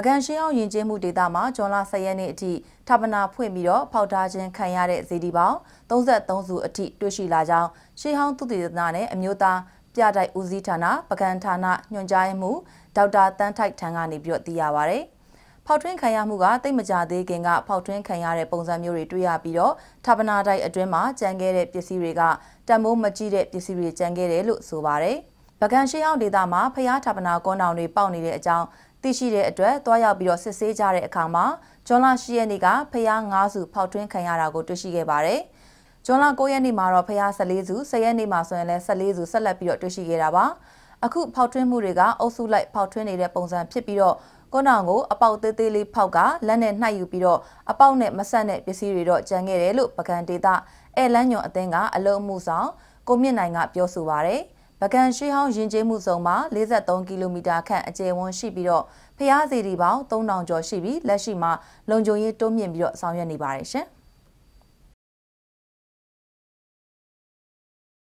ပကံရှင်းအောင်ယဉ်ကျေးမှုဒေသမှာဂျွန်လ10ရက်နေ့အထိထပ်ပနာဖွင့်ပြီးတော့ဖောက်ထားခြင်းခံရတဲ့ဇီဒီပေါင်း33စုအထိတွေ့ရှိလာကြောင်းရှေးဟောင်းသူတည်သနာနဲ့အမျိုးသားပြတိုက်ဦးစီးဌာနပကံဌာနညွှန်ကြားမှုဒေါက်တာတန်းထိုက်ထံကနေပြီးတော့သိရပါဗျ။ဖောက်ထွင်းခံရမှုကတိတ်မကြသေးခင်ကဖောက်ထွင်းခံရတဲ့ပုံစံမျိုးတွေတွေ့ရပြီးတော့ထပ်ပနာတိုက်အတွင်းမှာကြံခဲ့တဲ့ပစ္စည်းတွေကတန်မိုးမကြည့်တဲ့ပစ္စည်းတွေကြံခဲ့တယ်လို့ဆိုပါတယ်။ပကံရှိအောင်ဒေသမှာဖျားဌာပနာကောနောင်တွေပေါက်နေတဲ့အကြောင်းသိရှိတဲ့အတွက်တွားရောက်ပြီးတော့စစ်ဆေးကြတဲ့အခါမှာဂျွန်လ10ရက်နေ့ကဖျား9စုဖောက်ထွင်းခံရတာကိုတွေ့ရှိခဲ့ပါတယ်။ဂျွန်လ9ရက်နေ့မှာတော့ဖျား14စု10ရက်နေ့မှာဆိုရင်လည်း14စုဆက်လက်ပြီးတော့တွေ့ရှိခဲ့တာပါ။အခုဖောက်ထွင်းမှုတွေကအုပ်စုလိုက်ဖောက်ထွင်းနေတဲ့ပုံစံဖြစ်ပြီးတော့ကိုနောင်ကိုအပေါက်သေးသေးလေးဖောက်ကလက်နဲ့နှိုက်ယူပြီးတော့အပေါက်နဲ့မဆက်တဲ့ပစ္စည်းတွေတော့ကျန်ခဲ့တယ်လို့ပကံဒေတာအဲလန်းညွန်အသင်းကအလုံအမှုဆောင်ကိုမြင့်နိုင်ကပြောဆိုပါရယ်။။ပကံရှိဟောင်းယဉ်ကျေးမှုဆောင်မှာ43ကီလိုမီတာခန့်အကျယ်ဝန်းရှိပြီးတော့ဖျားစီတီပေါင်း3000ကျော်ရှိပြီးလက်ရှိမှာလုံခြုံရေးတိုးမြင့်ပြီးတော့ဆောင်ရွက်နေပါတယ်ရှင်။